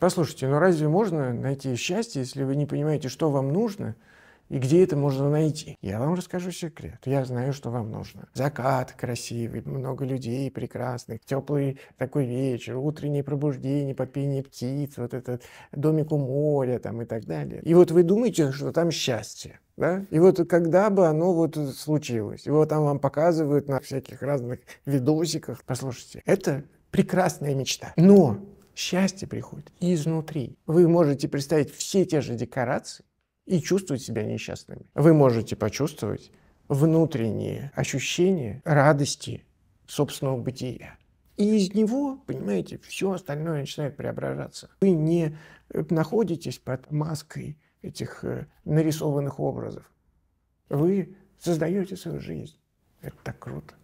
Послушайте, но ну разве можно найти счастье, если вы не понимаете, что вам нужно и где это можно найти? Я вам расскажу секрет. Я знаю, что вам нужно. Закат красивый, много людей прекрасных, теплый такой вечер, утреннее пробуждение, попение птиц, вот этот домик у моря там и так далее. И вот вы думаете, что там счастье. Да? И вот когда бы оно вот случилось, его там вам показывают на всяких разных видосиках. Послушайте, это прекрасная мечта. Но Счастье приходит изнутри. Вы можете представить все те же декорации и чувствовать себя несчастными. Вы можете почувствовать внутренние ощущения радости собственного бытия. И из него, понимаете, все остальное начинает преображаться. Вы не э, находитесь под маской этих э, нарисованных образов. Вы создаете свою жизнь. Это так круто.